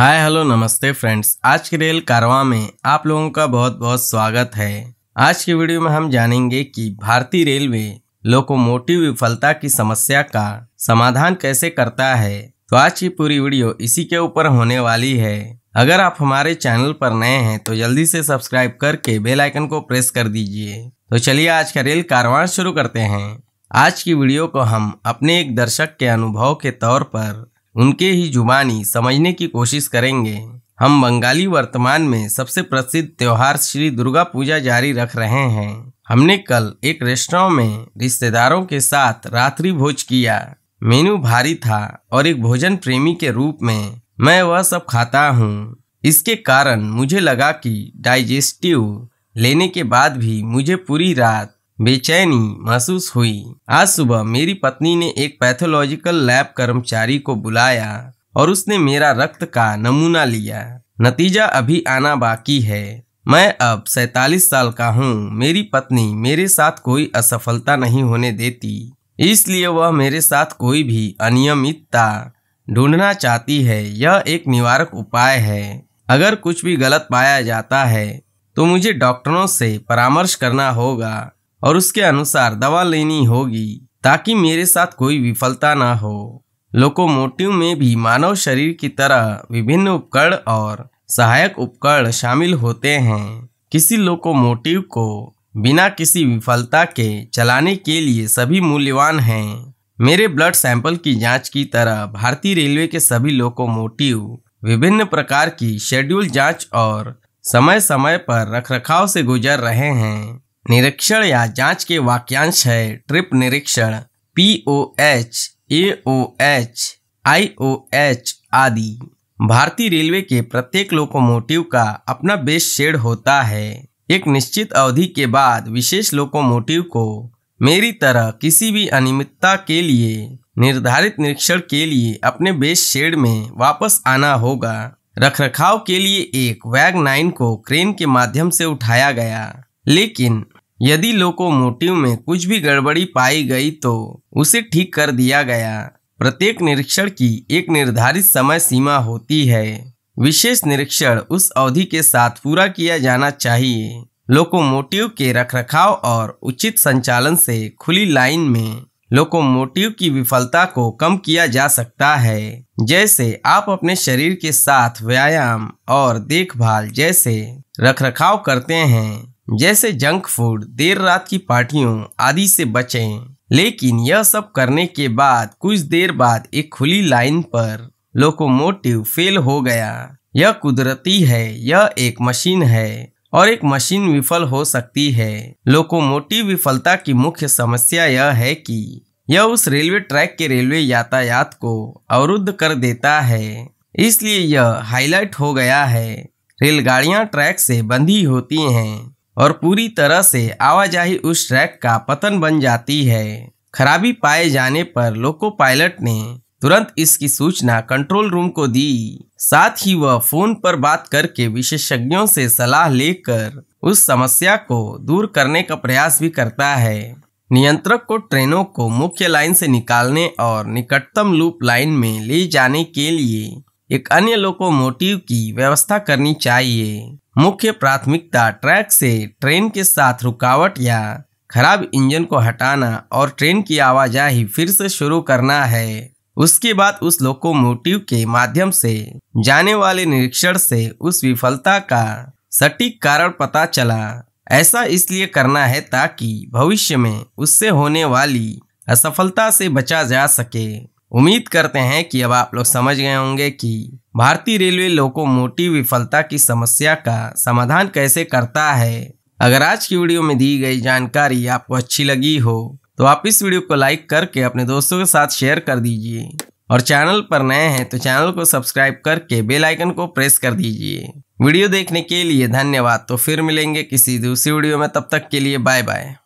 hi hello नमस्ते friends आज के रेल कारवा में आप लोगों का बहुत बहुत स्वागत है आज की वीडियो में हम जानेंगे कि भारतीय रेलवे लोकोमोटिव विफलता की समस्या का समाधान कैसे करता है तो आज की पूरी वीडियो इसी के ऊपर होने वाली है अगर आप हमारे चैनल पर नए हैं तो जल्दी से सब्सक्राइब करके बेल आइकन को प्रेस कर दीजिए तो चलिए आज का रेल कारवा शुरू करते हैं आज की वीडियो को हम अपने एक दर्शक के अनुभव के तौर पर उनके ही जुबानी समझने की कोशिश करेंगे हम बंगाली वर्तमान में सबसे प्रसिद्ध त्यौहार श्री दुर्गा पूजा जारी रख रहे हैं हमने कल एक रेस्टोरेंट में रिश्तेदारों के साथ रात्रि भोज किया मेनू भारी था और एक भोजन प्रेमी के रूप में मैं वह सब खाता हूँ इसके कारण मुझे लगा कि डाइजेस्टिव लेने के बाद भी मुझे पूरी रात बेचैनी महसूस हुई आज सुबह मेरी पत्नी ने एक पैथोलॉजिकल लैब कर्मचारी को बुलाया और उसने मेरा रक्त का नमूना लिया नतीजा अभी आना बाकी है मैं अब सैतालीस साल का हूँ मेरी पत्नी मेरे साथ कोई असफलता नहीं होने देती इसलिए वह मेरे साथ कोई भी अनियमितता ढूंढना चाहती है यह एक निवारक उपाय है अगर कुछ भी गलत पाया जाता है तो मुझे डॉक्टरों से परामर्श करना होगा और उसके अनुसार दवा लेनी होगी ताकि मेरे साथ कोई विफलता ना हो लोकोमोटिव में भी मानव शरीर की तरह विभिन्न उपकरण और सहायक उपकरण शामिल होते हैं किसी लोकोमोटिव को बिना किसी विफलता के चलाने के लिए सभी मूल्यवान हैं मेरे ब्लड सैंपल की जांच की तरह भारतीय रेलवे के सभी लोकोमोटिव विभिन्न प्रकार की शेड्यूल जांच और समय समय पर रखरखाव से गुजर रहे हैं निरीक्षण या जांच के वाक्यांश है ट्रिप निरीक्षण P O H A O H I O H आदि भारतीय रेलवे के प्रत्येक लोकोमोटिव का अपना बेस शेड होता है एक निश्चित अवधि के बाद विशेष लोकोमोटिव को मेरी तरह किसी भी अनियमितता के लिए निर्धारित निरीक्षण के लिए अपने बेस शेड में वापस आना होगा रखरखाव के लिए एक वैग नाइन को क्रेन के माध्यम से उठाया गया लेकिन यदि लोकोमोटिव में कुछ भी गड़बड़ी पाई गई तो उसे ठीक कर दिया गया प्रत्येक निरीक्षण की एक निर्धारित समय सीमा होती है विशेष निरीक्षण उस अवधि के साथ पूरा किया जाना चाहिए लोकोमोटिव के रखरखाव और उचित संचालन से खुली लाइन में लोकोमोटिव की विफलता को कम किया जा सकता है जैसे आप अपने शरीर के साथ व्यायाम और देखभाल जैसे रखरखाव करते हैं जैसे जंक फूड देर रात की पार्टियों आदि से बचें लेकिन यह सब करने के बाद कुछ देर बाद एक खुली लाइन पर लोकोमोटिव फेल हो गया यह कुदरती है यह एक मशीन है और एक मशीन विफल हो सकती है लोकोमोटिव विफलता की मुख्य समस्या यह है कि यह उस रेलवे ट्रैक के रेलवे यातायात को अवरुद्ध कर देता है इसलिए यह हाईलाइट हो गया है रेलगाड़ियां ट्रैक से बंधी होती हैं और पूरी तरह से आवाजाही उस ट्रैक का पतन बन जाती है खराबी पाए जाने पर लोको पायलट ने तुरंत इसकी सूचना कंट्रोल रूम को दी साथ ही वह फोन पर बात करके विशेषज्ञों से सलाह लेकर उस समस्या को दूर करने का प्रयास भी करता है नियंत्रक को ट्रेनों को मुख्य लाइन से निकालने और निकटतम लूप लाइन में ले जाने के लिए एक अन्य लोकोमोटिव की व्यवस्था करनी चाहिए मुख्य प्राथमिकता ट्रैक से ट्रेन के साथ रुकावट या खराब इंजन को हटाना और ट्रेन की आवाजाही फिर से शुरू करना है उसके बाद उस लोकोमोटिव के माध्यम से जाने वाले निरीक्षण से उस विफलता का सटीक कारण पता चला ऐसा इसलिए करना है ताकि भविष्य में उससे होने वाली असफलता से बचा जा सके उम्मीद करते हैं कि अब आप लोग समझ गए होंगे कि भारतीय रेलवे लोकोमोटिव विफलता की समस्या का समाधान कैसे करता है अगर आज की वीडियो में दी गई जानकारी आपको अच्छी लगी हो तो आप इस वीडियो को लाइक करके अपने दोस्तों के साथ शेयर कर दीजिए और चैनल पर नए हैं तो चैनल को सब्सक्राइब करके बेल आइकन को प्रेस कर दीजिए वीडियो देखने के लिए धन्यवाद तो फिर मिलेंगे किसी दूसरी वीडियो में तब तक के लिए बाय बाय